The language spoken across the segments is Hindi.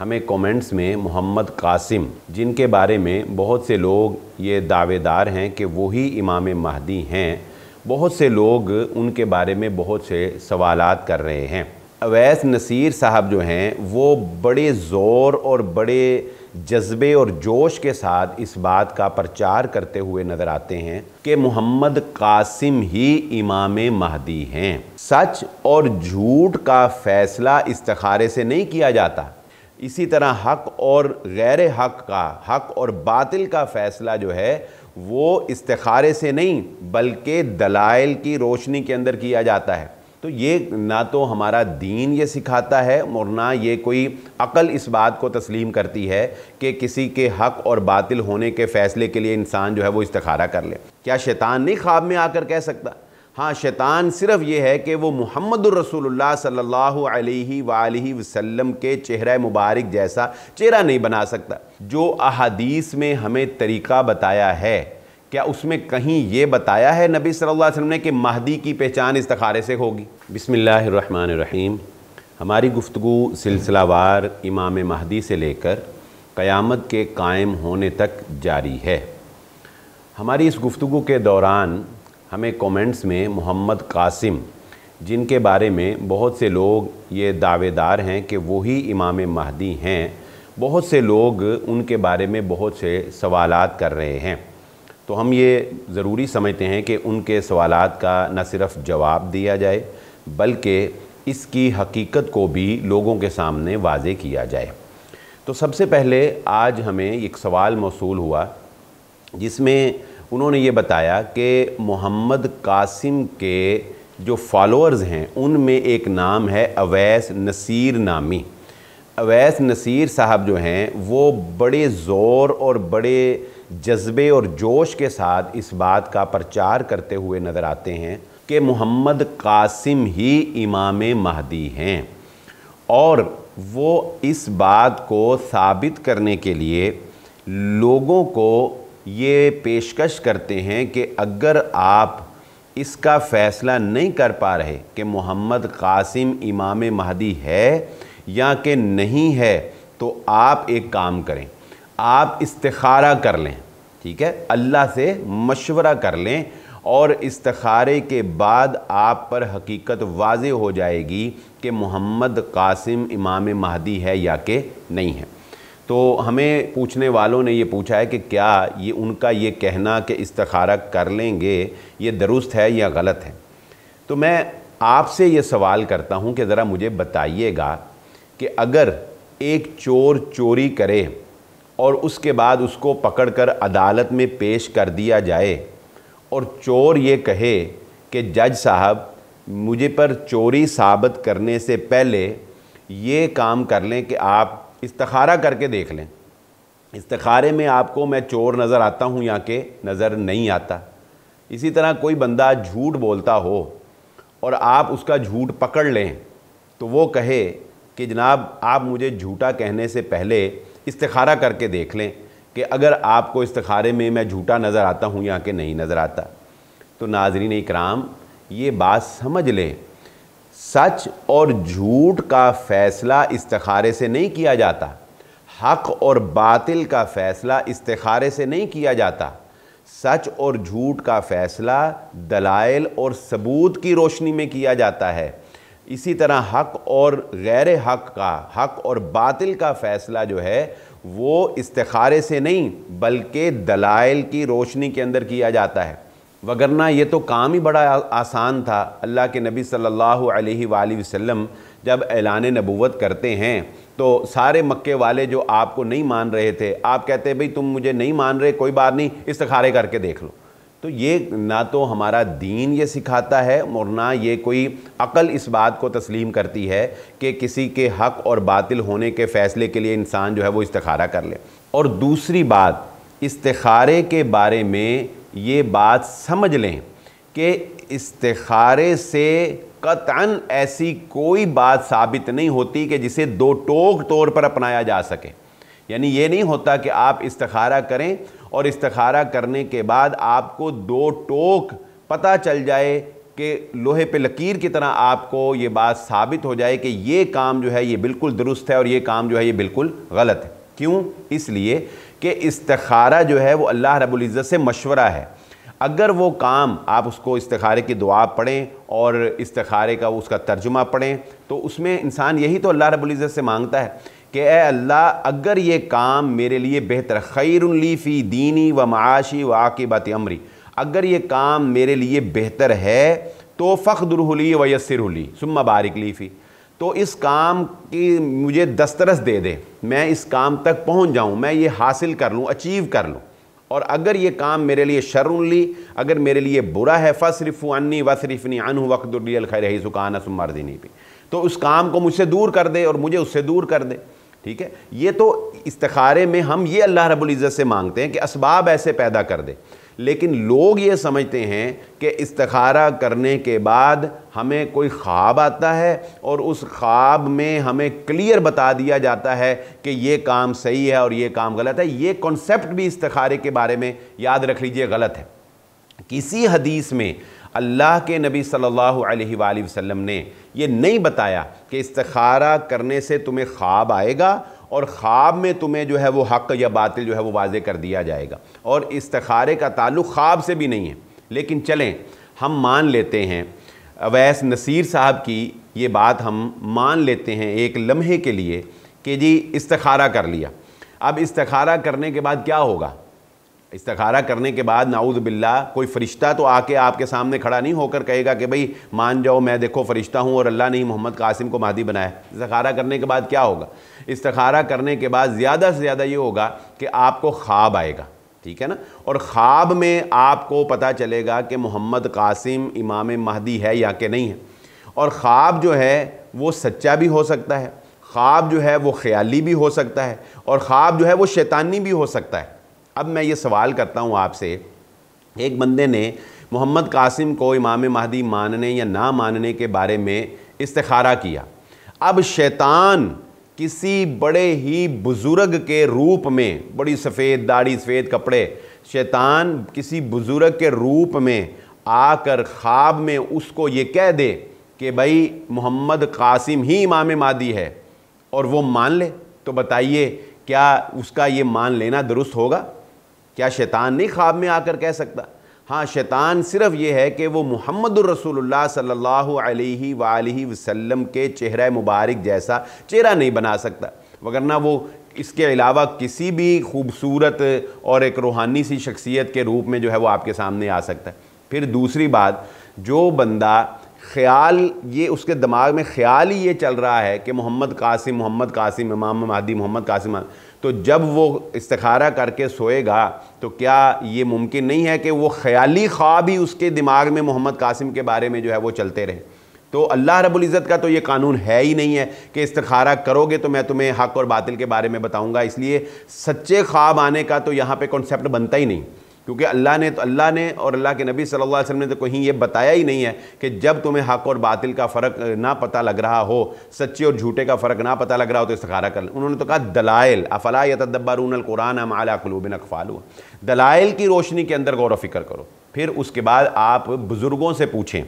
हमें कमेंट्स में मोहम्मद कासिम जिनके बारे में बहुत से लोग ये दावेदार हैं कि वही इमाम महदी हैं बहुत से लोग उनके बारे में बहुत से सवालात कर रहे हैं अवैस नसीर साहब जो हैं वो बड़े ज़ोर और बड़े जज्बे और जोश के साथ इस बात का प्रचार करते हुए नज़र आते हैं कि मोहम्मद कासिम ही इमाम महदी हैं सच और झूठ का फ़ैसला इस्तारे से नहीं किया जाता इसी तरह हक और गैर हक का हक और बातिल का फ़ैसला जो है वो इस्तारे से नहीं बल्कि दलाइल की रोशनी के अंदर किया जाता है तो ये ना तो हमारा दीन ये सिखाता है और ना ये कोई अकल इस बात को तस्लीम करती है कि किसी के हक और बातिल होने के फ़ैसले के लिए इंसान जो है वो इस्तारा कर ले क्या शैतान नहीं ख्वाब में आकर कह सकता हाँ शैतान सिर्फ ये है कि वो मोहम्मद रसूलुल्लाह सल्लल्लाहु अलैहि वालैहि वसल्लम के चेहरा मुबारक जैसा चेहरा नहीं बना सकता जो अहादीस में हमें तरीका बताया है क्या उसमें कहीं ये बताया है नबी सल्लल्लाहु अलैहि वसल्लम ने कि महदी की पहचान इस तखारे से होगी बिसमीम हमारी गुफ्तु सिलसिलावार इमाम महदी से लेकर क़यामत के कायम होने तक जारी है हमारी इस गुफ्तु के दौरान हमें कमेंट्स में मोहम्मद कासिम जिनके बारे में बहुत से लोग ये दावेदार हैं कि वही इमाम महदी हैं बहुत से लोग उनके बारे में बहुत से सवाल कर रहे हैं तो हम ये ज़रूरी समझते हैं कि उनके सवाल का न सिर्फ जवाब दिया जाए बल्कि इसकी हकीकत को भी लोगों के सामने वाजे किया जाए तो सबसे पहले आज हमें एक सवाल मौसू हुआ जिसमें उन्होंने ये बताया कि मोहम्मद कासिम के जो फॉलोअर्स हैं उनमें एक नाम है अवैस नसीर नामी अवैस नसीर साहब जो हैं वो बड़े ज़ोर और बड़े जज्बे और जोश के साथ इस बात का प्रचार करते हुए नज़र आते हैं कि मोहम्मद कासिम ही इमाम महदी हैं और वो इस बात को साबित करने के लिए लोगों को ये पेशकश करते हैं कि अगर आप इसका फ़ैसला नहीं कर पा रहे कि मोहम्मद कासिम इमाम महदी है या कि नहीं है तो आप एक काम करें आप इस्तारा कर लें ठीक है अल्लाह से मशवरा कर लें और इस्तारे के बाद आप पर हकीकत वाज हो जाएगी कि मोहम्मद कासिम इमाम महदी है या कि नहीं है तो हमें पूछने वालों ने ये पूछा है कि क्या ये उनका ये कहना कि इस्तखारा कर लेंगे ये दुरुस्त है या गलत है तो मैं आपसे ये सवाल करता हूँ कि ज़रा मुझे बताइएगा कि अगर एक चोर चोरी करे और उसके बाद उसको पकड़कर अदालत में पेश कर दिया जाए और चोर ये कहे कि जज साहब मुझे पर चोरी साबित करने से पहले ये काम कर लें कि आप इस्तखारा करके देख लें इस्तखारे में आपको मैं चोर नज़र आता हूँ या के नज़र नहीं आता इसी तरह कोई बंदा झूठ बोलता हो और आप उसका झूठ पकड़ लें तो वो कहे कि जनाब आप मुझे झूठा कहने से पहले इस्तखारा करके देख लें कि अगर आपको इस्तखारे में मैं झूठा नज़र आता हूँ या के नहीं नज़र आता तो नाजरीन इकराम ये बात समझ लें सच और झूठ का फैसला इस्तारे से नहीं किया जाता हक और बातिल का फैसला इस्तारे से नहीं किया जाता सच और झूठ का फैसला दलाइल और सबूत की रोशनी में किया जाता है इसी तरह हक और गैर हक का हक और बातिल का फ़ैसला जो है वो इस्तखारे से नहीं बल्कि दलाइल की रोशनी के अंदर किया जाता है वगरना ये तो काम ही बड़ा आसान था अल्लाह के नबी सल्लल्लाहु अलैहि वसल्लम जब ऐलान नबूवत करते हैं तो सारे मक्के वाले जो आपको नहीं मान रहे थे आप कहते हैं भाई तुम मुझे नहीं मान रहे कोई बात नहीं इस्तारे करके देख लो तो ये ना तो हमारा दीन ये सिखाता है और ना ये कोई अकल इस बात को तस्लीम करती है कि किसी के हक़ और बातिल होने के फ़ैसले के लिए इंसान जो है वो इस्तखारा कर ले और दूसरी बात इस्तखारे के बारे में ये बात समझ लें कि इस्तारे से कतन ऐसी कोई बात साबित नहीं होती कि जिसे दो टोक तौर पर अपनाया जा सके यानी ये नहीं होता कि आप इस्तारा करें और इस्तारा करने के बाद आपको दो टोक पता चल जाए कि लोहे पे लकीर की तरह आपको ये बात साबित हो जाए कि ये काम जो है ये बिल्कुल दुरुस्त है और ये काम जो है ये बिल्कुल गलत है क्यों इसलिए कि इसतखारा जो है वो अल्लाह रबुल्ज़त से मशवरा है अगर वो काम आप उसको इसतखारे की दुआ पढ़ें और इस्तारे का उसका तर्जुमा पढ़ें तो उसमें इंसान यही तो अल्लाह रबुल्ज़त से मांगता है कि ए अल्लाह अगर ये काम मेरे लिए बेहतर खैरली फ़ी दीनी व माशी व आकबत अमरी अगर ये काम मेरे लिए बेहतर है तो फ़खदरहली व यसरहली सुम्मा बारिकली फ़ी तो इस काम की मुझे दस्तरस दे दे मैं इस काम तक पहुंच जाऊं मैं ये हासिल कर लूं अचीव कर लूं और अगर ये काम मेरे लिए शरुली अगर मेरे लिए बुरा है फ़सरफ़ अन्नी वसरफ़नी अन वक्तल खैर ही सुकाना सुमरदीनी भी तो उस काम को मुझसे दूर कर दे और मुझे उससे दूर कर दे ठीक है ये तो इस्तारे में हम ये अल्लाह रबुल्ज़त से मांगते हैं कि इसबाब ऐसे पैदा कर दे लेकिन लोग ये समझते हैं कि इस्तखारा करने के बाद हमें कोई ख्वाब आता है और उस ख्वाब में हमें क्लियर बता दिया जाता है कि ये काम सही है और ये काम गलत है ये कॉन्सेप्ट भी इस्तखारे के बारे में याद रख लीजिए गलत है किसी हदीस में अल्लाह के नबी सल्लल्लाहु अलैहि वसल्लम ने ये नहीं बताया कि इस्तखारा करने से तुम्हें ख्वाब आएगा और ख्वाब में तुम्हें जो है वो हक या बातिल जो है वो वाजे कर दिया जाएगा और इस्तारे का ताल्लुक़ ख्वाब से भी नहीं है लेकिन चलें हम मान लेते हैं अवैस नसीर साहब की ये बात हम मान लेते हैं एक लम्हे के लिए कि जी इस्तारा कर लिया अब इस्तारा करने के बाद क्या होगा इस्तारा करने के बाद नाउद बिल्ला कोई फ़रिश्ता तो आके आपके सामने खड़ा नहीं होकर कहेगा कि भाई मान जाओ मैं देखो फ़रिश्ता हूँ और अल्लाह ने ही मोहम्मद कासिम को मादी बनाया इस्तारा करने के बाद क्या होगा इस्तारा करने के बाद ज़्यादा से ज़्यादा ये होगा कि आपको ख्वाब आएगा ठीक है ना और ख्वाब में आपको पता चलेगा कि मोहम्मद कासिम इमाम महदी है या कि नहीं है और ख्वाब जो है वो सच्चा भी हो सकता है ख्वाब जो है वो ख्याली भी हो सकता है और ख्वाब जो है वो शैतानी भी हो सकता है अब मैं ये सवाल करता हूँ आपसे एक बंदे ने मोहम्मद कासिम को इमाम महदी मानने या ना मानने के बारे में इस्तारा किया अब शैतान किसी बड़े ही बुज़ुर्ग के रूप में बड़ी सफ़ेद दाढ़ी सफ़ेद कपड़े शैतान किसी बुज़ुर्ग के रूप में आकर ख्वाब में उसको ये कह दे कि भाई मोहम्मद कासिम ही इमाम मादी है और वो मान ले तो बताइए क्या उसका ये मान लेना दुरुस्त होगा क्या शैतान नहीं ख्वाब में आकर कह सकता हाँ शैतान सिर्फ ये है कि वो मोहम्मद रसूलुल्लाह सल्लल्लाहु अलैहि वालैहि वसल्लम के चेहरा मुबारक जैसा चेहरा नहीं बना सकता वगरना वो इसके अलावा किसी भी खूबसूरत और एक रूहानी सी शख्सियत के रूप में जो है वो आपके सामने आ सकता है फिर दूसरी बात जो बंदा ख्याल ये उसके दिमाग में ख्याल ही ये चल रहा है कि मोहम्मद कासिम मोहम्मद कासिम इमाम महदी मोहम्मद कासिम तो जब वो इस्तखारा करके सोएगा तो क्या ये मुमकिन नहीं है कि वो ख्याली ख्वाब ही उसके दिमाग में मोहम्मद कासिम के बारे में जो है वो चलते रहें तो अल्लाह रब्बुल इज़्ज़त का तो ये कानून है ही नहीं है कि इस्तखारा करोगे तो मैं तुम्हें हक और बातिल के बारे में बताऊँगा इसलिए सच्चे ख्वाब आने का तो यहाँ पर कॉन्सेप्ट बनता ही नहीं क्योंकि अल्लाह ने तो अल्लाह ने और अल्लाह के नबी सल्लल्लाहु अलैहि वसल्लम ने तो कहीं ये बताया ही नहीं है कि जब तुम्हें हक और बातिल का फ़र्क ना पता लग रहा हो सच्चे और झूठे का फ़र्क ना पता लग रहा हो तो इस्तारा कर उन्होंने तो कहा दलाइल अफला तदब्बारून कुरान हम आला कलूबिन दलाइल की रोशनी के अंदर गौर फिक्र करो फिर उसके बाद आप बुज़ुर्गों से पूछें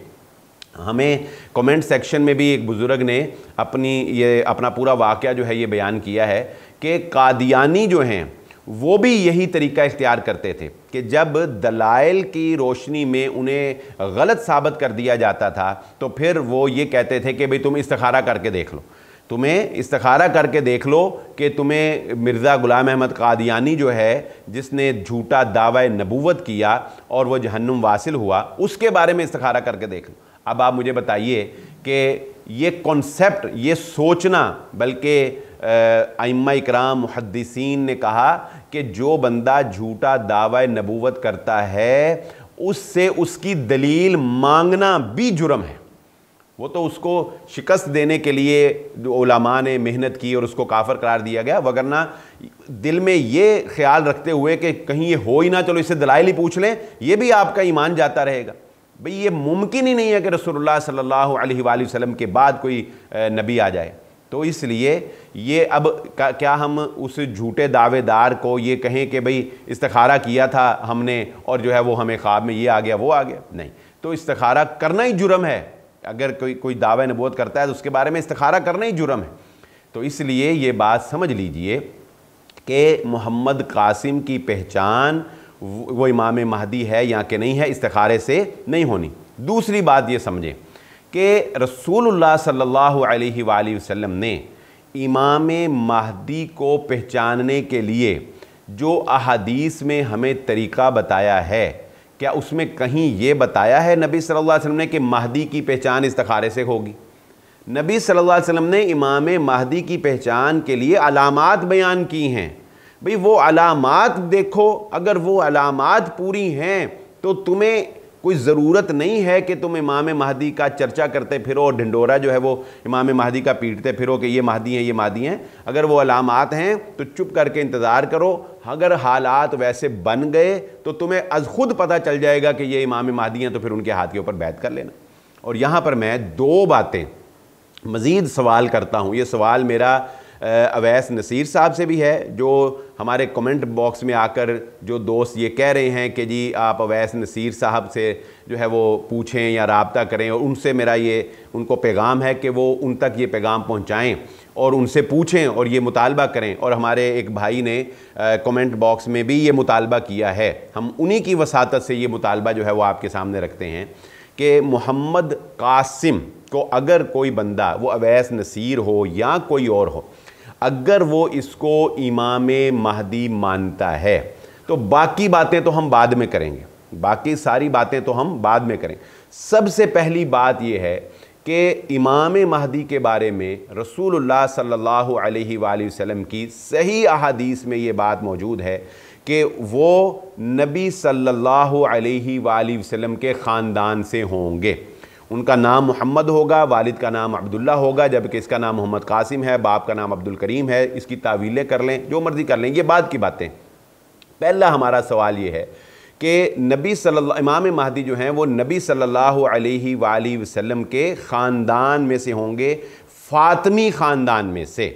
हमें कमेंट सेक्शन में भी एक बुज़ुर्ग ने अपनी ये अपना पूरा वाक़ जो है ये बयान किया है कि कादियानी जो हैं वो भी यही तरीका इख्तियार करते थे कि जब दलाइल की रोशनी में उन्हें गलत साबित कर दिया जाता था तो फिर वो ये कहते थे कि भाई तुम इस्तखारा करके देख लो तुम्हें इस्तखारा करके देख लो कि तुम्हें मिर्ज़ा ग़ुलाम अहमद कादियानी जो है जिसने झूठा दावा नबूवत किया और वह जहन्नुम वासिल हुआ उसके बारे में इस्तखारा करके देख लो अब आप मुझे बताइए कि ये कॉन्सेप्ट ये सोचना बल्कि आइमा इकराम मुहदसिन ने कहा कि जो बंदा झूठा दावा नबूवत करता है उससे उसकी दलील मांगना भी जुर्म है वो तो उसको शिकस्त देने के लिए ओलामा ने मेहनत की और उसको काफ़र करार दिया गया वगरना दिल में ये ख्याल रखते हुए कि कहीं ये हो ही ना चलो इसे दलाइल ही पूछ लें ये भी आपका ईमान जाता रहेगा भाई ये मुमकिन ही नहीं है कि रसोल्ला सल्ला वसम के बाद कोई नबी आ जाए तो इसलिए ये अब क्या हम उस झूठे दावेदार को ये कहें कि भाई इस्तखारा किया था हमने और जो है वो हमें ख्वाब में ये आ गया वो आ गया नहीं तो इस्तखारा करना ही जुर्म है अगर कोई कोई दावा नबूत करता है तो उसके बारे में इस्तखारा करना ही जुर्म है तो इसलिए ये बात समझ लीजिए कि मोहम्मद कासिम की पहचान वो इमाम महदी है या कि नहीं है इस्तखारे से नहीं होनी दूसरी बात ये समझें कि रसूल सल्ला अलैहि वसल्लम ने इमाम महदी को पहचानने के लिए जो अदीस में हमें तरीका बताया है क्या उसमें कहीं ये बताया है नबी सल्लल्लाहु अलैहि वसल्लम ने कि महदी की पहचान तखारे से होगी नबी सल्लल्लाहु अलैहि वसल्लम ने इमाम महदी की पहचान के लिए अलामत बयान की हैं भाई वो अलामत देखो अगर वो अलामत पूरी हैं तो तुम्हें कोई ज़रूरत नहीं है कि तुम इमाम महदी का चर्चा करते फिरो और ढिंडोरा जो है वो इमाम महदी का पीटते फिरो कि ये महदी हैं ये महदी हैं अगर वो अलामत हैं तो चुप करके इंतज़ार करो अगर हालात वैसे बन गए तो तुम्हें अज खुद पता चल जाएगा कि ये इमाम महदी हैं तो फिर उनके हाथ के ऊपर बैत कर लेना और यहाँ पर मैं दो बातें मज़ीद सवाल करता हूँ ये सवाल मेरा अवैस नसीर साहब से भी है जो हमारे कमेंट बॉक्स में आकर जो दोस्त ये कह रहे हैं कि जी आप अवैस नसीर साहब से जो है वो पूछें या रबता करें और उनसे मेरा ये उनको पैगाम है कि वो उन तक ये पैगाम पहुँचाएँ और उनसे पूछें और ये मुतालबा करें और हमारे एक भाई ने कमेंट बॉक्स में भी ये मुतालबा किया है हम उन्हीं की वसात से ये मुतालबा जो है वो आपके सामने रखते हैं कि मोहम्मद कासिम को अगर कोई बंदा वो अवैस नसीर हो या कोई और हो अगर वो इसको इमाम महदी मानता है तो बाकी बातें तो हम बाद में करेंगे बाकी सारी बातें तो हम बाद में करेंगे सबसे पहली बात यह है कि इमाम महदी के बारे में रसूलुल्लाह सल्लल्लाहु अलैहि वसल्लम की सही अहादीस में ये बात मौजूद है कि वो नबी सल्लल्लाहु अलैहि वसल्लम के ख़ानदान से होंगे उनका नाम मोहम्मद होगा वालिद का नाम अब्दुल्ला होगा जबकि इसका नाम मोहम्मद कासिम है बाप का नाम अब्दुल करीम है इसकी तावीलें कर लें जो मर्ज़ी कर लें ये बाद की बातें पहला हमारा सवाल ये है कि नबी सल्लल्लाहु इमाम महदी जो हैं वो नबी सल्लल्लाहु अलैहि वसल्लम के ख़ानदान में से होंगे फ़ातमी ख़ानदान में से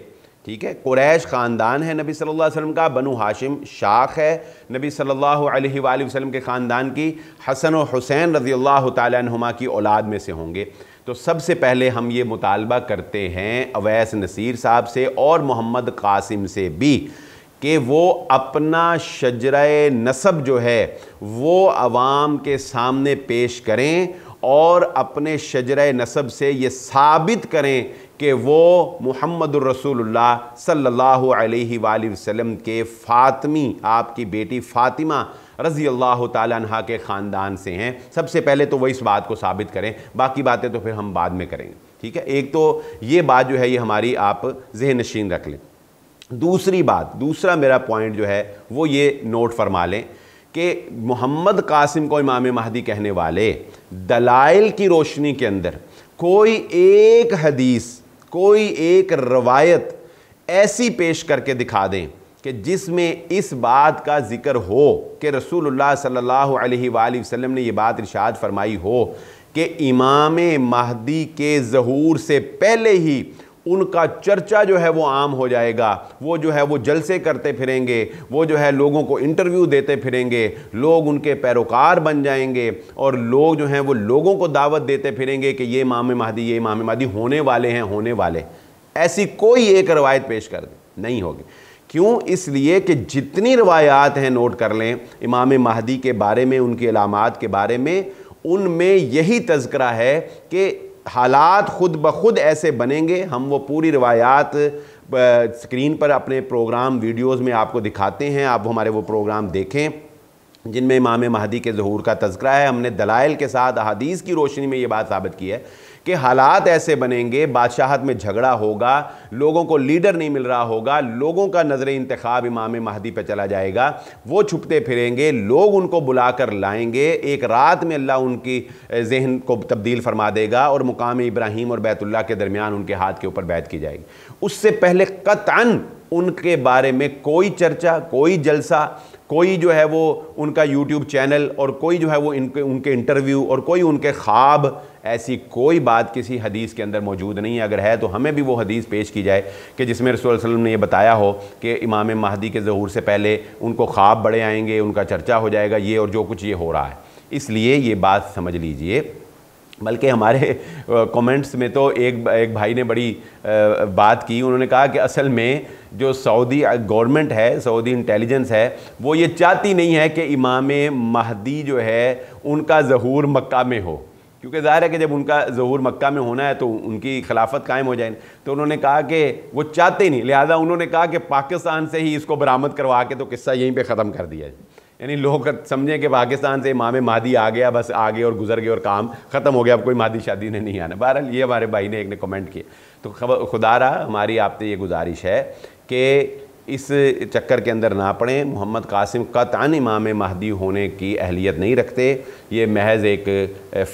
ठीक है कुरैश ख़ानदान है नबी सल्लल्लाहु अलैहि वसल्लम का बनु हाशिम शाख है नबी सल्लल्लाहु अलैहि वसल्लम के ख़ानदान की हसन और हुसैन रज़ी अल्लाह तुमा की औलाद में से होंगे तो सबसे पहले हम ये मुतालबा करते हैं अवैस नसीर साहब से और मोहम्मद कासिम से भी कि वो अपना शजर नसब जो है वो आवाम के सामने पेश करें और अपने शजर नसब से ये साबित करें कि वो मोहम्मद रसूलुल्लाह सल्लल्लाहु अलैहि वसल्लम के फ़ातमी आपकी बेटी फ़ातिमा रज़ी अल्लाह तह के ख़ानदान से हैं सबसे पहले तो वह इस बात को साबित करें बाकी बातें तो फिर हम बाद में करेंगे ठीक है एक तो ये बात जो है ये हमारी आप जहन नशीन रख लें दूसरी बात दूसरा मेरा पॉइंट जो है वो ये नोट फरमा लें कि मोहम्मद कासिम को इमाम महदी कहने वाले दलाइल की रोशनी के अंदर कोई एक हदीस कोई एक रवायत ऐसी पेश करके दिखा दें कि जिसमें इस बात का ज़िक्र हो कि रसूलुल्लाह सल्लल्लाहु अलैहि वसल्लम ने यह बात इरशाद फरमाई हो कि इमाम महदी के जहूर से पहले ही उनका चर्चा जो है वो आम हो जाएगा वो जो है वो जलसे करते फिरेंगे वो जो है लोगों को इंटरव्यू देते फिरेंगे लोग उनके पैरोकार बन जाएंगे और लोग जो हैं वो लोगों को दावत देते फिरेंगे कि ये इमाम महदी ये इमाम महदी होने वाले हैं होने वाले ऐसी कोई एक रवायत पेश कर नहीं होगी क्यों इसलिए कि जितनी रवायात हैं नोट कर लें इमाम महदी के बारे में उनकी अलामत के बारे में उनमें यही तस्करा है कि हालात खुद ब खुद ऐसे बनेंगे हम वो पूरी रवायात स्क्रीन पर अपने प्रोग्राम वीडियोस में आपको दिखाते हैं आप हमारे वो प्रोग्राम देखें जिनमें इमाम महदी के जहूर का तस्करा है हमने दलाइल के साथ अदीस की रोशनी में ये बात साबित की है कि हालात ऐसे बनेंगे बादशाहत में झगड़ा होगा लोगों को लीडर नहीं मिल रहा होगा लोगों का नजर इंतखब इमाम महदी पर चला जाएगा वो छुपते फिरेंगे लोग उनको बुला कर लाएंगे एक रात में अल्लाह उनकी जहन को तब्दील फरमा देगा और मुकाम इब्राहिम और बैतुल्ला के दरमियान उनके हाथ के ऊपर बैत की जाएगी उससे पहले कतान उनके बारे में कोई चर्चा कोई जलसा कोई जो है वो उनका यूट्यूब चैनल और कोई जो है वो इनके उनके इंटरव्यू और कोई उनके ख्वाब ऐसी कोई बात किसी हदीस के अंदर मौजूद नहीं है अगर है तो हमें भी वो हदीस पेश की जाए कि जिसमें रसूल वसल्लम ने ये बताया हो कि इमाम महदी के जहूर से पहले उनको ख्वाब बड़े आएंगे उनका चर्चा हो जाएगा ये और जो कुछ ये हो रहा है इसलिए ये बात समझ लीजिए बल्कि हमारे कमेंट्स में तो एक एक भाई ने बड़ी बात की उन्होंने कहा कि असल में जो सऊदी गवर्नमेंट है सऊदी इंटेलिजेंस है वो ये चाहती नहीं है कि इमाम महदी जो है उनका जहूर मक्का में हो क्योंकि ज़ाहिर है कि जब उनका जहूर मक्का में होना है तो उनकी खिलाफत कायम हो जाए तो उन्होंने कहा कि वो चाहते नहीं लिहाजा उन्होंने कहा कि पाकिस्तान से ही इसको बरामद करवा के तो किस्सा यहीं पर ख़त्म कर दिया यानी लोग समझें कि पाकिस्तान से इमाम मादी आ गया बस आ गए और गुजर गए और काम ख़त्म हो गया अब कोई मादी शादी ने नहीं आना बहरहाल ये हमारे भाई ने एक ने कमेंट किया तो खबर खुदा रहा हमारी आपसे ये गुजारिश है कि इस चक्कर के अंदर ना पड़ें मोहम्मद कासिम कतान इमाम महदी होने की अहलियत नहीं रखते ये महज एक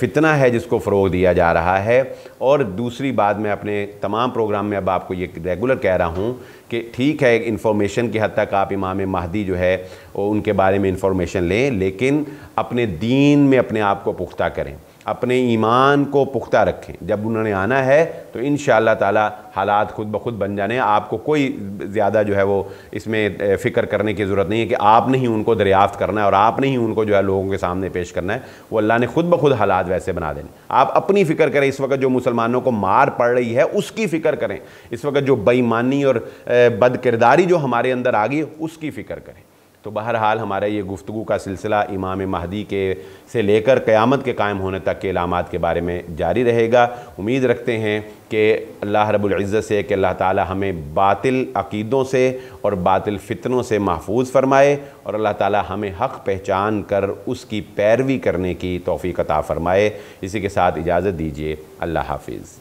फितना है जिसको फ़रोग दिया जा रहा है और दूसरी बात मैं अपने तमाम प्रोग्राम में अब आपको ये रेगुलर कह रहा हूँ कि ठीक है इन्फॉर्मेशन की हद तक आप इमाम महदी जो है उनके बारे में इंफॉर्मेशन लें लेकिन अपने दीन में अपने आप को पुख्ता करें अपने ईमान को पुख्ता रखें जब उन्होंने आना है तो इन ताला हालात खुद ब खुद बन जाने आपको कोई ज़्यादा जो है वो इसमें फ़िक्र करने की ज़रूरत नहीं है कि आपने ही उनको दरियाफ़त करना है और आपने ही उनको जो है लोगों के सामने पेश करना है वो अल्लाह ने खुद ब खुद हालात वैसे बना देने आप अपनी फ़िक्र करें इस वक्त जो मुसलमानों को मार पड़ रही है उसकी फ़िक्र करें इस वक्त जो बेईमानी और बद किरदारी जो हमारे अंदर आ गई उसकी फ़िक्र करें तो बहरहाल हमारा ये गुफ्तु का सिलसिला इमाम महदी के से लेकर क़्यामत के कायम होने तक के इलामत के बारे में जारी रहेगा उम्मीद रखते हैं कि अल्लाह रबुल्ज़त से कि अल्लाह ताला हमें बातिल अकीदों से और बातिल फ़ितनों से महफूज फरमाए और अल्लाह ताला हमें हक़ पहचान कर उसकी पैरवी करने की तोफ़ी कता फ़रमाए इसी के साथ इजाज़त दीजिए अल्लाह हाफिज़